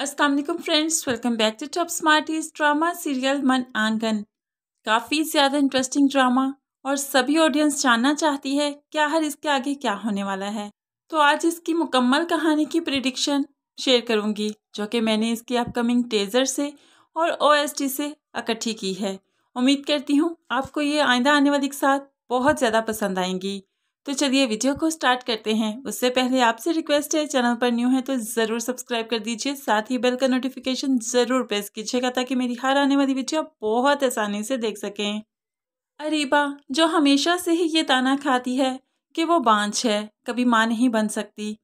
Aslam friends welcome back to top smarties drama serial Man Aangan काफ़ी ज़्यादा interesting drama और सभी ऑडियंस जानना चाहती है क्या हर इसके आगे क्या होने वाला है तो आज इसकी मुकम्मल कहानी की प्रिडिक्शन शेयर करूंगी जो कि मैंने इसकी अपकमिंग टेजर से और ओएसटी से इकट्ठी की है उम्मीद करती हूँ आपको ये आइंदा आने वाली के साथ बहुत ज़्यादा पसंद आएंगी तो चलिए वीडियो को स्टार्ट करते हैं उससे पहले आपसे रिक्वेस्ट है चैनल पर न्यू है तो ज़रूर सब्सक्राइब कर दीजिए साथ ही बेल का नोटिफिकेशन ज़रूर प्रेस कीजिएगा ताकि मेरी हर आने वाली वीडियो आप बहुत आसानी से देख सकें अरीबा जो हमेशा से ही ये ताना खाती है कि वो बांझ है कभी माँ नहीं बन सकती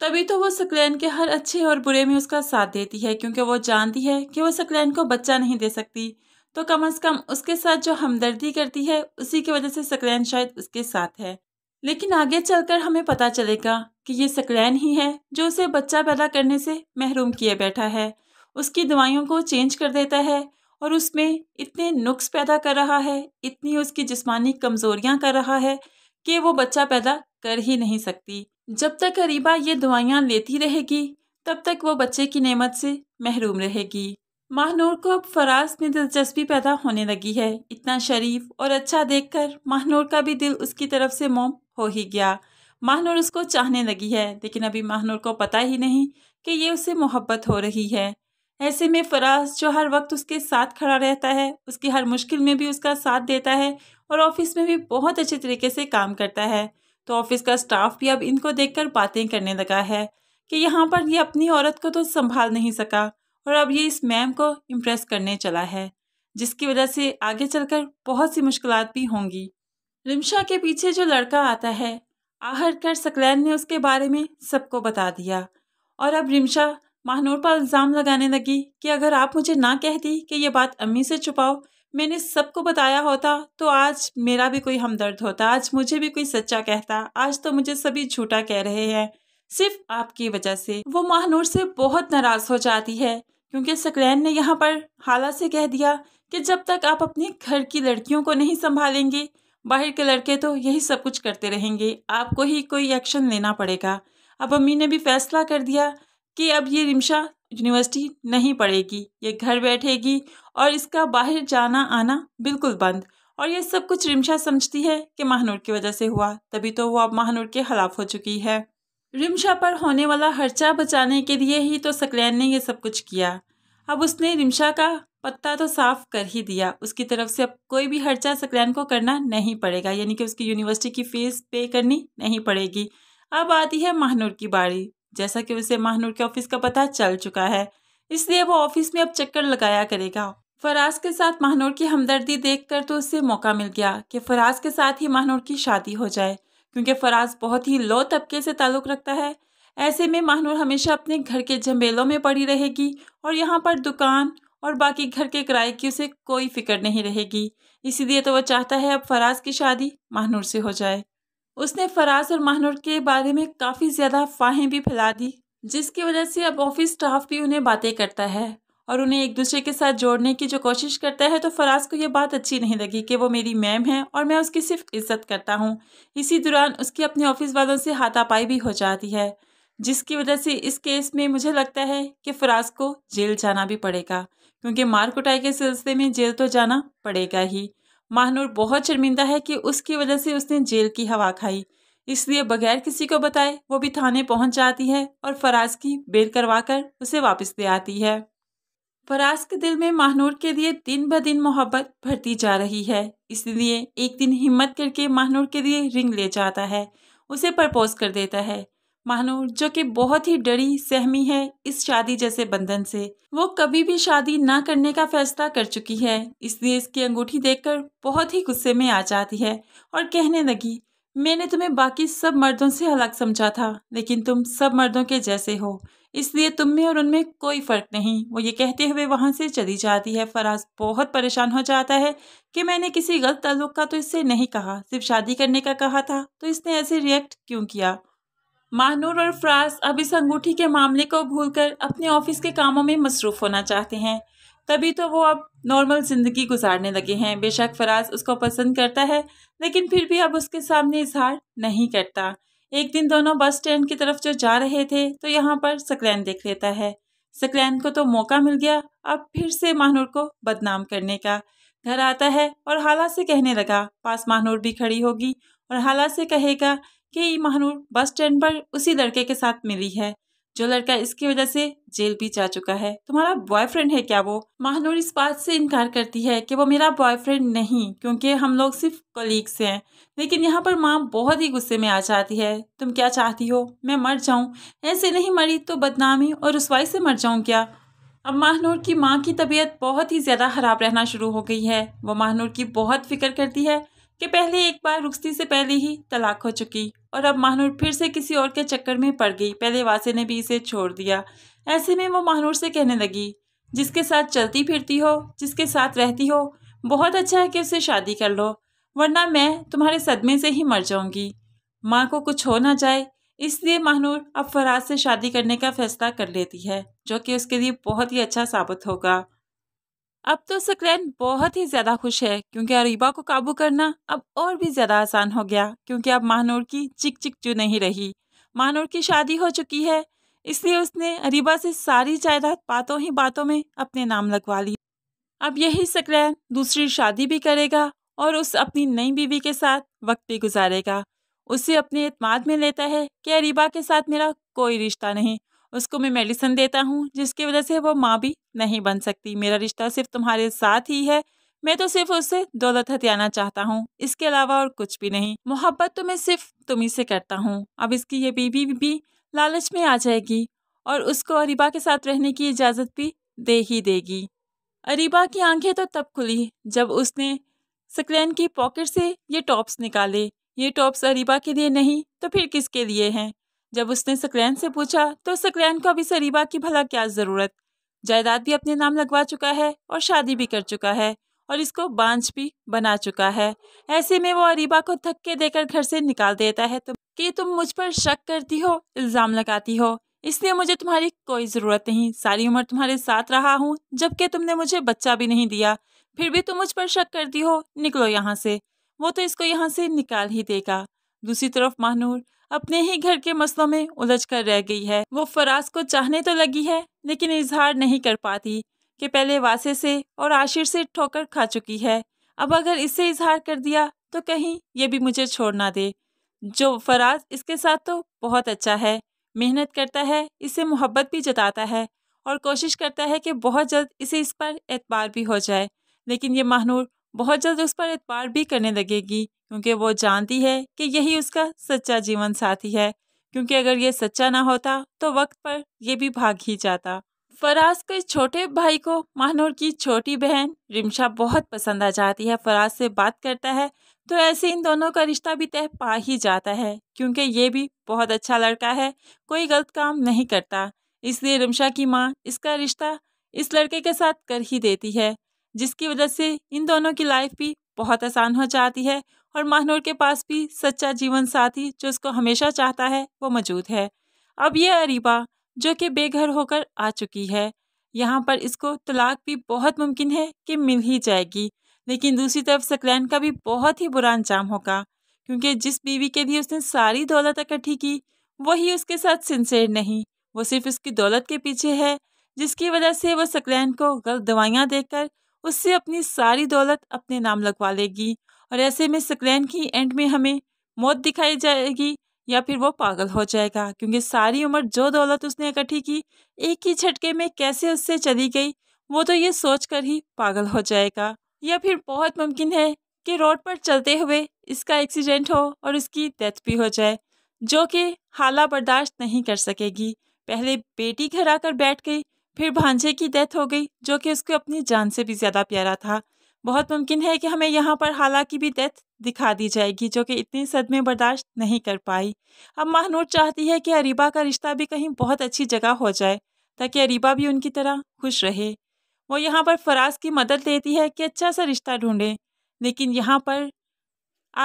तभी तो वो सकलैन के हर अच्छे और बुरे में उसका साथ देती है क्योंकि वो जानती है कि वो सकलैन को बच्चा नहीं दे सकती तो कम अज़ कम उसके साथ जो हमदर्दी करती है उसी की वजह से सकलैन शायद उसके साथ है लेकिन आगे चलकर हमें पता चलेगा कि ये सकरैन ही है जो उसे बच्चा पैदा करने से महरूम किए बैठा है उसकी दवाइयों को चेंज कर देता है और उसमें इतने नुक्स पैदा कर रहा है इतनी उसकी जिस्मानी कमज़ोरियाँ कर रहा है कि वो बच्चा पैदा कर ही नहीं सकती जब तक गरीबा ये दवाइयाँ लेती रहेगी तब तक वो बच्चे की नमत से महरूम रहेगी माहनूर को अब फराज में दिलचस्पी पैदा होने लगी है इतना शरीफ और अच्छा देखकर माहनूर का भी दिल उसकी तरफ से मोम हो ही गया माहनूर उसको चाहने लगी है लेकिन अभी माहनूर को पता ही नहीं कि ये उससे मोहब्बत हो रही है ऐसे में फराज जो हर वक्त उसके साथ खड़ा रहता है उसकी हर मुश्किल में भी उसका साथ देता है और ऑफिस में भी बहुत अच्छे तरीके से काम करता है तो ऑफिस का स्टाफ भी अब इनको देखकर बातें करने लगा है कि यहाँ पर ये अपनी औरत को तो संभाल नहीं सका और अब ये इस मैम को इम्प्रेस करने चला है जिसकी वजह से आगे चलकर बहुत सी मुश्किल भी होंगी रिमशा के पीछे जो लड़का आता है आहर कर सकलैन ने उसके बारे में सबको बता दिया और अब रिमशा महानूर पर इल्ज़ाम लगाने लगी कि अगर आप मुझे ना कहती कि ये बात अम्मी से छुपाओ मैंने सबको बताया होता तो आज मेरा भी कोई हमदर्द होता आज मुझे भी कोई सच्चा कहता आज तो मुझे सभी झूठा कह रहे हैं सिर्फ आपकी वजह से वो महानूर से बहुत नाराज हो जाती है क्योंकि सकलैन ने यहाँ पर हाला से कह दिया कि जब तक आप अपने घर की लड़कियों को नहीं संभालेंगे बाहर के लड़के तो यही सब कुछ करते रहेंगे आपको ही कोई एक्शन लेना पड़ेगा अब अम्मी ने भी फैसला कर दिया कि अब ये रिमशा यूनिवर्सिटी नहीं पढ़ेगी ये घर बैठेगी और इसका बाहर जाना आना बिल्कुल बंद और ये सब कुछ रिमशा समझती है कि महानूर की वजह से हुआ तभी तो वो अब महानूर के खिलाफ हो चुकी है रिमशा पर होने वाला खर्चा बचाने के लिए ही तो सकलैन ने यह सब कुछ किया अब उसने रिमशा का पत्ता तो साफ कर ही दिया उसकी तरफ से अब कोई भी खर्चा सकलैन को करना नहीं पड़ेगा यानी कि उसकी यूनिवर्सिटी की फ़ीस पे करनी नहीं पड़ेगी अब आती है महानूर की बारी जैसा कि उसे महानूर के ऑफिस का पता चल चुका है इसलिए वो ऑफिस में अब चक्कर लगाया करेगा फराज के साथ महानूर की हमदर्दी देखकर तो उसे मौका मिल गया कि फराज के साथ ही महानूर की शादी हो जाए क्योंकि फराज बहुत ही लो तबके से ताल्लुक़ रखता है ऐसे में महानूर हमेशा अपने घर के झमेलों में पड़ी रहेगी और यहाँ पर दुकान और बाकी घर के किराए की उसे कोई फिक्र नहीं रहेगी इसीलिए तो वह चाहता है अब फराज की शादी महानूर से हो जाए उसने फराज और महानूर के बारे में काफ़ी ज़्यादा अफवाहें भी फैला दी जिसकी वजह से अब ऑफिस स्टाफ भी उन्हें बातें करता है और उन्हें एक दूसरे के साथ जोड़ने की जो कोशिश करता है तो फराज को यह बात अच्छी नहीं लगी कि वो मेरी मैम है और मैं उसकी सिर्फ इज्जत करता हूँ इसी दौरान उसकी अपने ऑफिस वालों से हाथापाई भी हो जाती है जिसकी वजह से इस केस में मुझे लगता है कि फराज को जेल जाना भी पड़ेगा क्योंकि मार कुटाई के सिलसिले में जेल तो जाना पड़ेगा ही महानूर बहुत शर्मिंदा है कि उसकी वजह से उसने जेल की हवा खाई इसलिए बगैर किसी को बताए वो भी थाने पहुंच जाती है और फराज की बेल करवा कर उसे वापस ले आती है फराज के दिल में महानूर के लिए दिन ब दिन मोहब्बत भरती जा रही है इसलिए एक दिन हिम्मत करके महानूर के लिए रिंग ले जाता है उसे प्रपोज कर देता है मानो जो कि बहुत ही डरी सहमी है इस शादी जैसे बंधन से वो कभी भी शादी ना करने का फैसला कर चुकी है इसलिए इसकी अंगूठी देखकर बहुत ही गुस्से में आ जाती है और कहने लगी मैंने तुम्हें बाकी सब मर्दों से अलग समझा था लेकिन तुम सब मर्दों के जैसे हो इसलिए तुम में और उनमें कोई फ़र्क नहीं वो ये कहते हुए वहाँ से चली जाती है फराज बहुत परेशान हो जाता है कि मैंने किसी गलत ताल्लुक का तो इससे नहीं कहा सिर्फ शादी करने का कहा था तो इसने ऐसे रिएक्ट क्यों किया महानूर और फ्रास इस अंगूठी के मामले को भूलकर अपने ऑफिस के कामों में मसरूफ़ होना चाहते हैं तभी तो वो अब नॉर्मल ज़िंदगी गुजारने लगे हैं बेशक फराज उसको पसंद करता है लेकिन फिर भी अब उसके सामने इजहार नहीं करता एक दिन दोनों बस स्टैंड की तरफ जो जा रहे थे तो यहाँ पर सकलैन देख लेता है सकलैन को तो मौका मिल गया अब फिर से महानूर को बदनाम करने का घर आता है और हाला से कहने लगा पास महानूर भी खड़ी होगी और हाला से कहेगा कि महानूर बस स्टैंड पर उसी लड़के के साथ मिली है जो लड़का इसकी वजह से जेल भी जा चुका है तुम्हारा बॉयफ्रेंड है क्या वो महानूर इस बात से इनकार करती है कि वो मेरा बॉयफ्रेंड नहीं क्योंकि हम लोग सिर्फ कलीग्स हैं लेकिन यहाँ पर माँ बहुत ही गुस्से में आ जाती है तुम क्या चाहती हो मैं मर जाऊँ ऐसे नहीं मरी तो बदनामी और रसवाई से मर जाऊँ क्या अब महानूर की माँ की तबीयत बहुत ही ज़्यादा ख़राब रहना शुरू हो गई है वो महानूर की बहुत फिक्र करती है कि पहले एक बार रुखसी से पहले ही तलाक हो चुकी और अब महानूर फिर से किसी और के चक्कर में पड़ गई पहले वासे ने भी इसे छोड़ दिया ऐसे में वो महानूर से कहने लगी जिसके साथ चलती फिरती हो जिसके साथ रहती हो बहुत अच्छा है कि उससे शादी कर लो वरना मैं तुम्हारे सदमे से ही मर जाऊंगी माँ को कुछ हो ना जाए इसलिए महानूर अब फराज से शादी करने का फैसला कर लेती है जो कि उसके लिए बहुत ही अच्छा साबित होगा अब तो सकरैन बहुत ही ज़्यादा खुश है क्योंकि अरीबा को काबू करना अब और भी ज़्यादा आसान हो गया क्योंकि अब महानूर की चिक चिक चू नहीं रही महानूर की शादी हो चुकी है इसलिए उसने अरीबा से सारी जायदाद बातों ही बातों में अपने नाम लगवा ली अब यही सक्रैन दूसरी शादी भी करेगा और उस अपनी नई बीवी के साथ वक्त भी गुजारेगा उसे अपने अतमाद में लेता है कि अरीबा के साथ मेरा कोई रिश्ता नहीं उसको मैं मेडिसिन देता हूँ जिसकी वजह से वो माँ भी नहीं बन सकती मेरा रिश्ता सिर्फ तुम्हारे साथ ही है मैं तो सिर्फ उससे दौलत हथियाना चाहता हूँ इसके अलावा और कुछ भी नहीं मोहब्बत तो मैं सिर्फ तुम्ही से करता हूँ अब इसकी ये बीबी भी, भी लालच में आ जाएगी और उसको अरिबा के साथ रहने की इजाज़त भी दे ही देगी अरिबा की आंखें तो तब खुली जब उसने सकलैन की पॉकेट से ये टॉप्स निकाले ये टॉप्स अरिबा के लिए नहीं तो फिर किसके लिए हैं जब उसने सक्रैन से पूछा तो सक्रैन को अभी सरीबा की भला क्या ज़रूरत जायदाद भी अपने नाम लगवा चुका है और शादी भी कर चुका है और इसको बांझ भी बना चुका है ऐसे में वो अरीबा को थक्के देकर घर से निकाल देता है तो कि तुम मुझ पर शक करती हो इल्ज़ाम लगाती हो इसलिए मुझे तुम्हारी कोई ज़रूरत नहीं सारी उम्र तुम्हारे साथ रहा हूँ जबकि तुमने मुझे बच्चा भी नहीं दिया फिर भी तुम मुझ पर शक करती हो निकलो यहाँ से वो तो इसको यहाँ से निकाल ही देगा दूसरी तरफ महानूर अपने ही घर के मसलों में उलझ कर रह गई है वो फराज को चाहने तो लगी है लेकिन इजहार नहीं कर पाती कि पहले वासे से और आशिर से ठोकर खा चुकी है अब अगर इससे इजहार कर दिया तो कहीं ये भी मुझे छोड़ ना दे जो फराज इसके साथ तो बहुत अच्छा है मेहनत करता है इसे मोहब्बत भी जताता है और कोशिश करता है कि बहुत जल्द इसे इस पर एतबार भी हो जाए लेकिन ये महानूर बहुत जल्द उस पर एतबार भी करने लगेगी क्योंकि वो जानती है कि यही उसका सच्चा जीवन साथी है क्योंकि अगर ये सच्चा ना होता तो वक्त पर यह भी भाग ही जाता फराज के छोटे भाई को महानूर की छोटी बहन रिमशा बहुत पसंद आ जाती है फराज से बात करता है तो ऐसे इन दोनों का रिश्ता भी तय पा ही जाता है क्योंकि ये भी बहुत अच्छा लड़का है कोई गलत काम नहीं करता इसलिए रिमशा की माँ इसका रिश्ता इस लड़के के साथ कर ही देती है जिसकी वजह से इन दोनों की लाइफ भी बहुत आसान हो जाती है और महानूर के पास भी सच्चा जीवन साथी जो उसको हमेशा चाहता है वो मौजूद है अब ये अरीबा जो कि बेघर होकर आ चुकी है यहाँ पर इसको तलाक भी बहुत मुमकिन है कि मिल ही जाएगी लेकिन दूसरी तरफ सकलैन का भी बहुत ही बुरा अंजाम होगा क्योंकि जिस बीवी के लिए उसने सारी दौलत इकट्ठी की वही उसके साथ सिंसेर नहीं वो सिर्फ उसकी दौलत के पीछे है जिसकी वजह से वो सकलैन को गलत दवाइयाँ देकर उससे अपनी सारी दौलत अपने नाम लगवा लेगी और ऐसे में सक्रैन की एंड में हमें मौत दिखाई जाएगी या फिर वो पागल हो जाएगा क्योंकि सारी उम्र जो दौलत उसने इकट्ठी की एक ही झटके में कैसे उससे चली गई वो तो ये सोच कर ही पागल हो जाएगा या फिर बहुत मुमकिन है कि रोड पर चलते हुए इसका एक्सीडेंट हो और उसकी डेथ भी हो जाए जो कि हाला बर्दाश्त नहीं कर सकेगी पहले बेटी घर आकर बैठ गई फिर भांजे की डेथ हो गई जो कि उसको अपनी जान से भी ज़्यादा प्यारा था बहुत मुमकिन है कि हमें यहाँ पर हालांकि भी डेथ दिखा दी जाएगी जो कि इतनी सदमे बर्दाश्त नहीं कर पाई अब महानूर चाहती है कि अरीबा का रिश्ता भी कहीं बहुत अच्छी जगह हो जाए ताकि अरीबा भी उनकी तरह खुश रहे वो यहाँ पर फराज की मदद लेती है कि अच्छा सा रिश्ता ढूंढे लेकिन यहाँ पर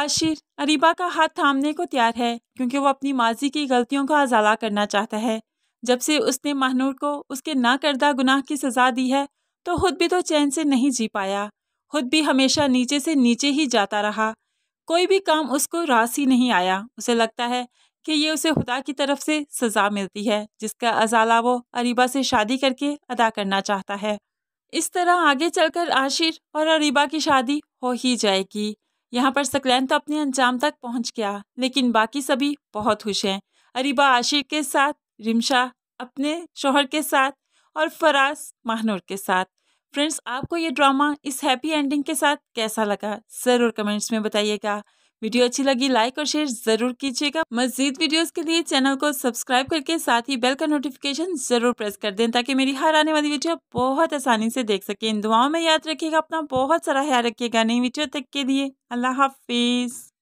आशिर अरीबा का हाथ थामने को तैयार है क्योंकि वो अपनी माजी की गलतियों का अजाला करना चाहता है जब से उसने महनूर को उसके ना करदा गुनाह की सज़ा दी है तो खुद भी तो चैन से नहीं जी पाया खुद भी हमेशा नीचे से नीचे ही जाता रहा कोई भी काम उसको रास ही नहीं आया उसे लगता है कि ये उसे खुदा की तरफ से सज़ा मिलती है जिसका अजाला वो अरीबा से शादी करके अदा करना चाहता है इस तरह आगे चलकर आशिर और अरीबा की शादी हो ही जाएगी यहाँ पर सकलैन तो अपने अंजाम तक पहुँच गया लेकिन बाकी सभी बहुत खुश हैं अरीबा आशिर के साथ रिमशा अपने शोहर के साथ और फराज महानूर के साथ फ्रेंड्स आपको ये ड्रामा इस हैप्पी एंडिंग के साथ कैसा लगा ज़रूर कमेंट्स में बताइएगा वीडियो अच्छी लगी लाइक और शेयर ज़रूर कीजिएगा मजीद वीडियोस के लिए चैनल को सब्सक्राइब करके साथ ही बेल का नोटिफिकेशन ज़रूर प्रेस कर दें ताकि मेरी हर आने वाली वीडियो बहुत आसानी से देख सकें इन दुआओं में याद रखिएगा अपना बहुत सारा ख्याल रखिएगा नई वीडियो तक के लिए अल्लाह हाफिज़